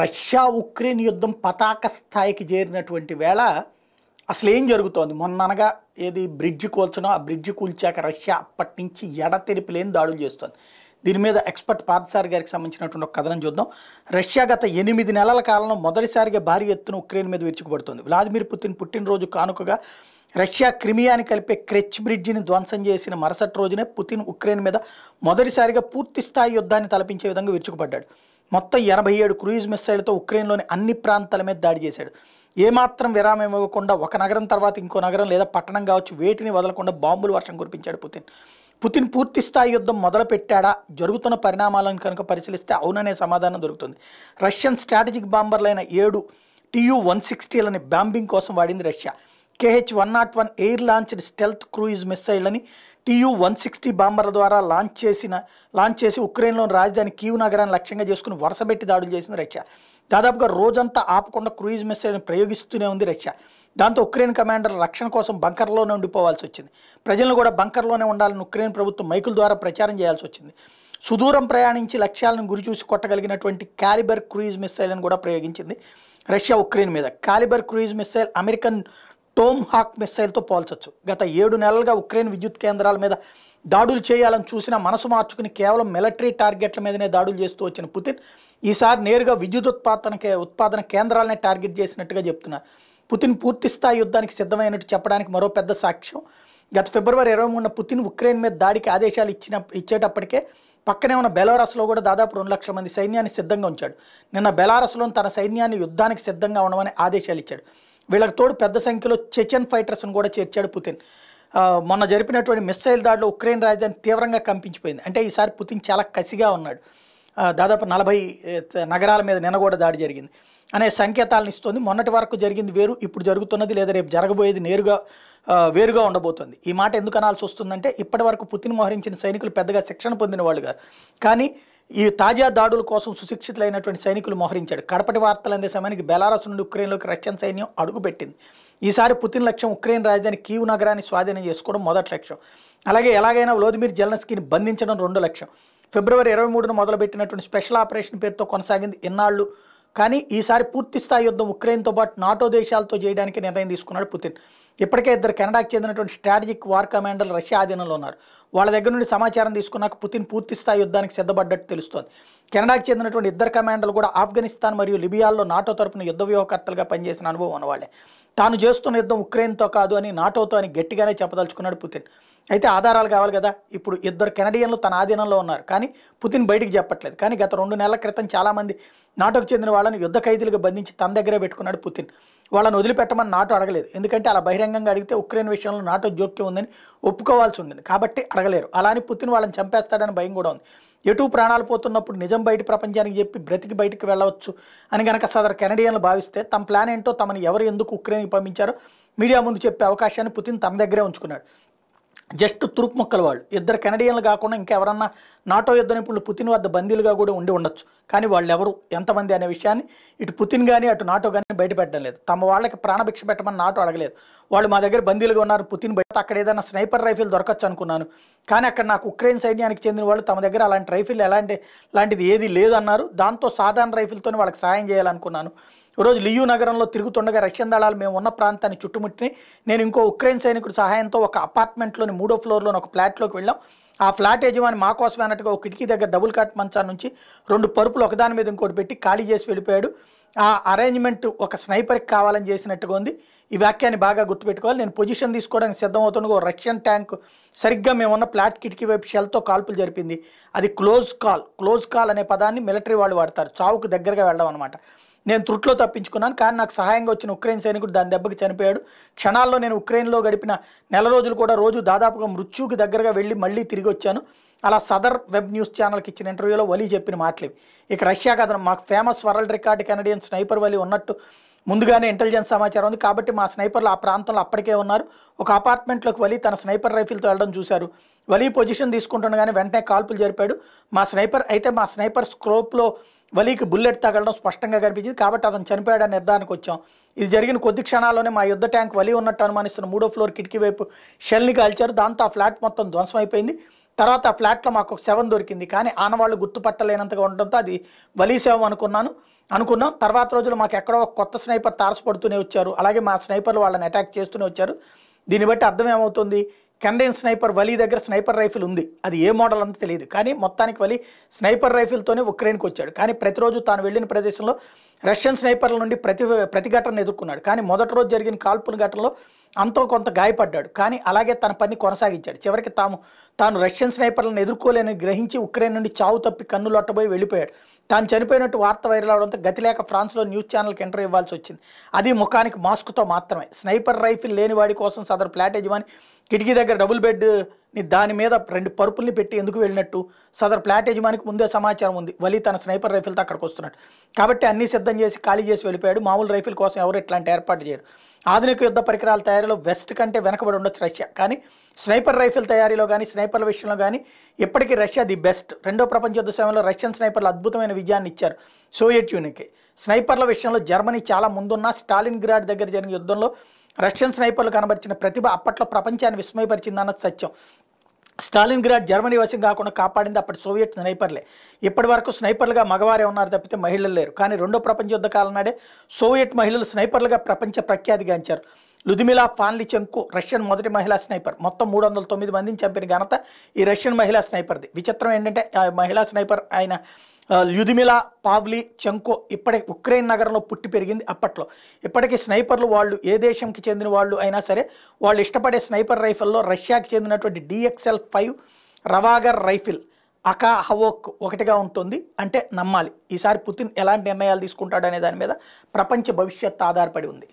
Russia Ukraine యుద్ధం పతాక స్థాయికి చేరినటువంటి వేళ అసలు ఏం జరుగుతోంది మొన్ననగా ఏది బ్రిడ్జ్ కూల్చనో ఆ బ్రిడ్జ్ కూల్చాక రష్యా అప్పటి నుంచి ఎడతెరిపి లేని దాడులు చేస్తుంది దీని మీద ఎక్స్పర్ట్ పార్థసారి గారికి సంబంధించినటువంటి ఒక కథనం చూద్దాం రష్యా గత ఎనిమిది నెలల కాలంలో మొదటిసారిగా భారీ ఎత్తున ఉక్రెయిన్ మీద విరుచుకుపడుతుంది వ్లాదిమిర్ పుతిన్ పుట్టినరోజు కానుకగా రష్యా క్రిమియాని కలిపే క్రెచ్ బ్రిడ్జిని ధ్వంసం చేసిన మరుసటి రోజునే పుతిన్ ఉక్రెయిన్ మీద మొదటిసారిగా పూర్తిస్థాయి యుద్ధాన్ని తలపించే విధంగా విరుచుకుపడ్డాడు మొత్తం ఎనభై ఏడు క్రూయిజ్ మిస్సైల్తో ఉక్రెయిన్లోని అన్ని ప్రాంతాల మీద దాడి చేశాడు ఏమాత్రం విరామం ఇవ్వకుండా ఒక నగరం తర్వాత ఇంకో నగరం లేదా పట్టణం కావచ్చు వేటిని వదలకుండా బాంబులు వర్షం కురిపించాడు పుతిన్ పుతిన్ పూర్తి స్థాయి యుద్ధం మొదలుపెట్టాడా జరుగుతున్న పరిణామాలను కనుక పరిశీలిస్తే అవుననే సమాధానం దొరుకుతుంది రష్యన్ స్ట్రాటజిక్ బాంబర్లైన ఏడు టీయు వన్ సిక్స్టీలని బాంబింగ్ కోసం వాడింది Russia K H one nought one air launched stealth cruise మిస్సైళ్లని టీయు వన్ సిక్స్టీ బాంబర్ల ద్వారా లాంచ్ చేసిన లాంచ్ చేసి ఉక్రెయిన్లోని రాజధాని కీవ్ నగరాన్ని లక్ష్యంగా చేసుకుని వరుసపెట్టి దాడులు చేసింది రష్యా దాదాపుగా రోజంతా ఆపకుండా క్రూయిజ్ మిస్సైల్ని ప్రయోగిస్తూనే ఉంది రష్యా దాంతో ఉక్రెయిన్ కమాండర్ రక్షణ కోసం బంకర్లోనే ఉండిపోవాల్సి వచ్చింది ప్రజలను కూడా బంకర్లోనే ఉండాలని ఉక్రెయిన్ ప్రభుత్వం మైకుల ద్వారా ప్రచారం చేయాల్సి వచ్చింది సుదూరం ప్రయాణించి లక్ష్యాలను గురిచూసి కొట్టగలిగినటువంటి క్యాలిబర్ క్రూయిజ్ మిస్సైల్ని కూడా ప్రయోగించింది రష్యా ఉక్రెయిన్ మీద calibre cruise missile American tomahawk మిస్సైల్తో పోల్చొచ్చు గత ఏడు నెలలుగా ఉక్రెయిన్ విద్యుత్ కేంద్రాల మీద దాడులు చేయాలని చూసిన మనసు మార్చుకుని కేవలం మిలిటరీ టార్గెట్ల మీదనే దాడులు చేస్తూ వచ్చిన పుతిన్ ఈసారి నేరుగా విద్యుత్ ఉత్పాదన ఉత్పాదన కేంద్రాలనే టార్గెట్ చేసినట్టుగా చెప్తున్నారు పుతిన్ పూర్తిస్థాయి యుద్ధానికి సిద్ధమైనట్టు చెప్పడానికి మరో పెద్ద సాక్ష్యం గత ఫిబ్రవరి ఇరవై మూడున పుతిన్ ఉక్రెయిన్ మీద దాడికి ఆదేశాలు ఇచ్చిన ఇచ్చేటప్పటికే పక్కనే ఉన్న బెలారస్లో కూడా దాదాపు రెండు లక్షల మంది సైన్యాన్ని సిద్ధంగా ఉంచాడు నిన్న బెలారస్లో తన సైన్యాన్ని యుద్ధానికి సిద్ధంగా ఉండమని ఆదేశాలు ఇచ్చాడు వీళ్ళకి తోడు పెద్ద సంఖ్యలో చెచెన్ ఫైటర్స్ని కూడా చేర్చాడు పుతిన్ మొన్న జరిపినటువంటి మిస్సైల్ దాడిలో ఉక్రెయిన్ రాజధాని తీవ్రంగా కంపించిపోయింది అంటే ఈసారి పుతిన్ చాలా కసిగా ఉన్నాడు దాదాపు నలభై నగరాల మీద నిన్న కూడా దాడి జరిగింది అనే సంకేతాలను ఇస్తుంది మొన్నటి వరకు జరిగింది వేరు ఇప్పుడు జరుగుతున్నది లేదా రేపు జరగబోయేది నేరుగా వేరుగా ఉండబోతుంది ఈ మాట ఎందుకు అనాల్సి వస్తుందంటే ఇప్పటి వరకు పుతిన్ మోహరించిన సైనికులు పెద్దగా శిక్షణ పొందిన వాళ్ళు గారు కానీ ఈ తాజా దాడుల కోసం సుశిక్షితులైనటువంటి సైనికులు మోహరించాడు కడపటి వార్తలు అందే సమయానికి బెలారస్ నుండి ఉక్రెయిన్లోకి రష్యన్ సైన్యం అడుగుపెట్టింది ఈసారి పుతిన్ లక్ష్యం ఉక్రెయిన్ రాజధాని కీవ్ నగరాన్ని స్వాధీనం చేసుకోవడం మొదటి లక్ష్యం అలాగే ఎలాగైనా వ్లోదిమిర్ జెలన్స్కీని బంధించడం రెండు లక్ష్యం ఫిబ్రవరి ఇరవై మూడున మొదలుపెట్టినటువంటి స్పెషల్ ఆపరేషన్ పేరుతో కొనసాగింది ఇన్నాళ్ళు కానీ ఈసారి పూర్తి స్థాయి యుద్ధం ఉక్రెయిన్తో పాటు నాటో దేశాలతో చేయడానికి నిర్ణయం తీసుకున్నాడు పుతిన్ ఇప్పటికే ఇద్దరు కెనడాకి చెందినటువంటి స్ట్రాటజిక్ వార్ కమాండర్లు రష్యా ఆధీనంలో ఉన్నారు వాళ్ళ దగ్గర నుండి సమాచారం తీసుకున్నాక పుతిన్ పూర్తి స్థాయి యుద్ధానికి సిద్ధపడ్డట్టు తెలుస్తోంది కెనడాకి చెందినటువంటి ఇద్దరు కమాండర్లు కూడా ఆఫ్ఘనిస్తాన్ మరియు లిబియాల్లో నాటో తరపున యుద్ధ వ్యూహకర్తలుగా పనిచేసిన అనుభవం ఉన్నవాళ్ళే తాను చేస్తున్న యుద్ధం ఉక్రెయిన్తో కాదు అని నాటోతో అని గట్టిగానే చెప్పదలుచుకున్నాడు పుతిన్ అయితే ఆధారాలు కావాలి కదా ఇప్పుడు ఇద్దరు కెనడియన్లు తన ఆధీనంలో ఉన్నారు కానీ పుతిన్ బయటికి చెప్పట్లేదు కానీ గత రెండు నెలల క్రితం చాలామంది నాటోకు చెందిన వాళ్ళని యుద్ధ ఖైదీలుగా బంధించి తన దగ్గరే పెట్టుకున్నాడు పుతిన్ వాళ్ళని వదిలిపెట్టమని నాటో అడగలేదు ఎందుకంటే అలా బహిరంగంగా అడిగితే ఉక్రెయిన్ విషయంలో నాటో జోక్యం ఉందని ఒప్పుకోవాల్సి ఉండింది కాబట్టి అడగలేరు అలానే పుతిన్ వాళ్ళని చంపేస్తాడని భయం కూడా ఉంది ఎటు ప్రాణాలు పోతున్నప్పుడు నిజం బయట ప్రపంచానికి చెప్పి బ్రతికి బయటకు వెళ్ళవచ్చు అని గనక సదరు కెనడియన్లు భావిస్తే తమ ప్లాన్ ఏంటో తమని ఎవరు ఎందుకు ఉక్రెయిన్కి పంపించారో మీడియా ముందు చెప్పే అవకాశాన్ని పుతిన్ తన దగ్గరే ఉంచుకున్నాడు జస్ట్ తూర్పు మొక్కల వాళ్ళు ఇద్దరు కెనడియన్లు కాకుండా ఇంకెవరన్నా నాటో యుద్ధ నిపుణులు పుతిన్ వద్ద బందీలుగా కూడా ఉండి ఉండొచ్చు కానీ వాళ్ళు ఎవరు ఎంతమంది అనే విషయాన్ని ఇటు పుతిన్ కానీ అటు నాటో కానీ బయటపెట్టడం లేదు తమ వాళ్ళకి ప్రాణభిక్ష పెట్టమని నాటో అడగలేదు వాళ్ళు మా దగ్గర బందీలుగా ఉన్నారు పుతిన్ బయట అక్కడ ఏదైనా స్నైపర్ రైఫిల్ దొరకచ్చు అనుకున్నాను కానీ అక్కడ నాకు ఉక్రెయిన్ సైన్యానికి చెందిన వాళ్ళు తమ దగ్గర అలాంటి రైఫిల్ ఎలాంటి లాంటిది ఏది లేదన్నారు దాంతో సాధారణ రైఫిల్తోనే వాళ్ళకి సాయం చేయాలనుకున్నాను ఈరోజు లియూ నగరంలో తిరుగుతుండగా రష్యన్ దళాలు మేము ఉన్న ప్రాంతాన్ని చుట్టుముట్టి నేను ఇంకో ఉక్రెయిన్ సైనికుడి సహాయంతో ఒక అపార్ట్మెంట్లోని మూడో ఫ్లోర్లోని ఒక ఫ్లాట్లోకి వెళ్ళాం ఆ ఫ్లాట్ యజమాని మా కోసం అన్నట్టుగా ఒక కిటికీ దగ్గర డబుల్ కాట్ మంచా నుంచి రెండు పరుపులు ఒకదాని మీద ఇంకోటి పెట్టి ఖాళీ చేసి వెళ్ళిపోయాడు ఆ అరేంజ్మెంట్ ఒక స్నైపర్కి కావాలని చేసినట్టుగా ఉంది ఈ వాక్యాన్ని బాగా గుర్తుపెట్టుకోవాలి నేను పొజిషన్ తీసుకోవడానికి సిద్ధమవుతుండగా ఒక రష్యన్ ట్యాంక్ సరిగ్గా మేమున్న ఫ్లాట్ కిటికీ వైపు షెల్తో కాల్పులు జరిపింది అది క్లోజ్ కాల్ క్లోజ్ కాల్ అనే పదాన్ని మిలిటరీ వాళ్ళు వాడతారు చావుకు దగ్గరగా వెళ్ళడం అనమాట నేను త్రుట్లో తప్పించుకున్నాను కానీ నాకు సహాయంగా వచ్చిన ఉక్రెయిన్ సైనికుడు దాని దెబ్బకి చనిపోయాడు క్షణాల్లో నేను ఉక్రెయిన్లో గడిపిన నెల రోజులు కూడా రోజు దాదాపుగా మృత్యుకి దగ్గరగా వెళ్ళి మళ్ళీ తిరిగి వచ్చాను అలా సదర్ వెబ్ న్యూస్ ఛానల్కి ఇచ్చిన ఇంటర్వ్యూలో వలీ చెప్పిన మాటలు ఇక రష్యా కథనం మాకు famous world record Canadian sniper Wali ఉన్నట్టు ముందుగానే ఇంటెలిజెన్స్ సమాచారం ఉంది కాబట్టి మా స్నైపర్లు ఆ ప్రాంతంలో అప్పటికే ఉన్నారు ఒక అపార్ట్మెంట్లోకి వలి తన స్నైపర్ రైఫిల్తో వెళ్ళడం చూశారు వలి పొజిషన్ తీసుకుంటుండగానే వెంటనే కాల్పులు జరిపాడు మా స్నైపర్ అయితే మా స్నైపర్ స్క్రోప్లో వలీకి బుల్లెట్ తగలడం స్పష్టంగా కనిపించింది కాబట్టి అతను చనిపోయాడని నిర్ధారణకు వచ్చాం ఇది జరిగిన కొద్ది క్షణాల్లోనే మా యుద్ధ ట్యాంక్ వలి ఉన్నట్టు అనుమానిస్తున్న మూడో ఫ్లోర్ కిటికీ వైపు షెల్ని కాల్చారు దాంతో ఆ ఫ్లాట్ మొత్తం ధ్వంసం అయిపోయింది తర్వాత ఆ ఫ్లాట్లో మాకు ఒక శవం దొరికింది కానీ ఆనవాళ్ళు గుర్తుపట్టలేనంతగా ఉండడంతో అది వలీ శవం అనుకున్నాను అనుకున్నాం తర్వాత రోజులు మాకు ఎక్కడో ఒక కొత్త స్నైపర్ తారసపడుతూనే వచ్చారు అలాగే మా స్నైపర్లు వాళ్ళని అటాక్ చేస్తూనే వచ్చారు దీన్ని బట్టి అర్థం ఏమవుతుంది కెండైన్ స్నైపర్ వలీ దగ్గర స్నైపర్ రైఫిల్ ఉంది అది ఏ మోడల్ అంత తెలియదు కానీ మొత్తానికి వలీ స్నైపర్ రైఫిల్తోనే ఉక్రెయిన్కి వచ్చాడు కానీ ప్రతిరోజు తాను వెళ్ళిన ప్రదేశంలో రష్యన్ స్నైపర్ల నుండి ప్రతి ప్రతిఘటన ఎదుర్కొన్నాడు కానీ మొదటి రోజు జరిగిన కాల్పుల ఘటనలో అంతో కొంత గాయపడ్డాడు కానీ అలాగే తన పని కొనసాగించాడు చివరికి తాము తాను రష్యన్ స్నైపర్లను ఎదుర్కోలేని గ్రహించి ఉక్రెయిన్ నుండి చావు తప్పి కన్నులొట్టబోయి వెళ్ళిపోయాడు తాను చనిపోయినట్టు వార్త వైరల్ అవడంతో గతి లేక ఫ్రాన్స్లో న్యూస్ ఛానల్కి ఎంటర్ ఇవ్వాల్సి వచ్చింది అది ముఖానికి మాస్క్తో మాత్రమే స్నైపర్ రైఫిల్ లేనివాడి కోసం సదరు ఫ్లాట్ యజమాని కిటికీ దగ్గర డబుల్ బెడ్ నీ దాని మీద రెండు పరుపుల్ని పెట్టి ఎందుకు వెళ్ళినట్టు సదర్ ప్లాట్ యజమానికి ముందే సమాచారం ఉంది వలీ తన స్నైపర్ రైఫిల్తో అక్కడికి వస్తున్నాడు కాబట్టి అన్నీ సిద్ధం చేసి ఖాళీ చేసి వెళ్ళిపోయాడు మామూలు రైఫిల్ కోసం ఎవరు ఇట్లాంటి ఏర్పాటు చేయరు ఆధునిక యుద్ధ పరికరాల తయారీలో వెస్ట్ కంటే వెనకబడి ఉండొచ్చు రష్యా కానీ స్నైపర్ రైఫిల్ తయారీలో కానీ స్నైపర్ల విషయంలో కానీ ఇప్పటికీ రష్యా ది బెస్ట్ రెండో ప్రపంచ యుద్ధ సమయంలో రష్యన్ స్నైపర్లు అద్భుతమైన విజయాన్ని ఇచ్చారు సోవియట్ యూనియన్కి స్నైపర్ల విషయంలో జర్మనీ చాలా ముందున్న స్టాలిన్ గ్రాడ్ దగ్గర జరిగిన యుద్ధంలో రష్యన్ స్నైపర్లు కనబరిచిన ప్రతిభ అప్పట్లో ప్రపంచాన్ని విస్మయపరిచింది అన్నది సత్యం స్టాలిన్ గ్రాడ్ జర్మనీ వశం కాకుండా కాపాడింది అప్పటి సోవియట్ స్నైపర్లే ఇప్పటి వరకు స్నైపర్లుగా మగవారే ఉన్నారు తప్పితే మహిళలు లేరు కానీ రెండో ప్రపంచ యుద్ధ కాలం నాడే సోవియట్ మహిళలు స్నైపర్లుగా ప్రపంచ ప్రఖ్యాతిగాంచారు లుదిమిలా పాన్లిచెంకు రష్యన్ మొదటి మహిళా స్నైపర్ మొత్తం మూడు వందల తొమ్మిది మందిని చంపిన ఘనత ఈ రష్యన్ మహిళా స్నైపర్ది విచిత్రం ఏంటంటే ఆ మహిళా స్నైపర్ ఆయన ల్యుదిమిలా పావ్లీ చెంకో ఇప్పటి ఉక్రెయిన్ నగరంలో పుట్టి పెరిగింది అప్పట్లో ఇప్పటికీ స్నైపర్లు వాళ్ళు ఏ దేశంకి చెందిన వాళ్ళు అయినా సరే వాళ్ళు ఇష్టపడే స్నైపర్ రైఫిల్లో రష్యాకి చెందినటువంటి డిఎక్స్ఎల్ ఫైవ్ రవాగర్ రైఫిల్ అకా హవోక్ ఒకటిగా ఉంటుంది అంటే నమ్మాలి ఈసారి పుతిన్ ఎలాంటి నిర్ణయాలు తీసుకుంటాడనే దాని మీద ప్రపంచ భవిష్యత్ ఆధారపడి ఉంది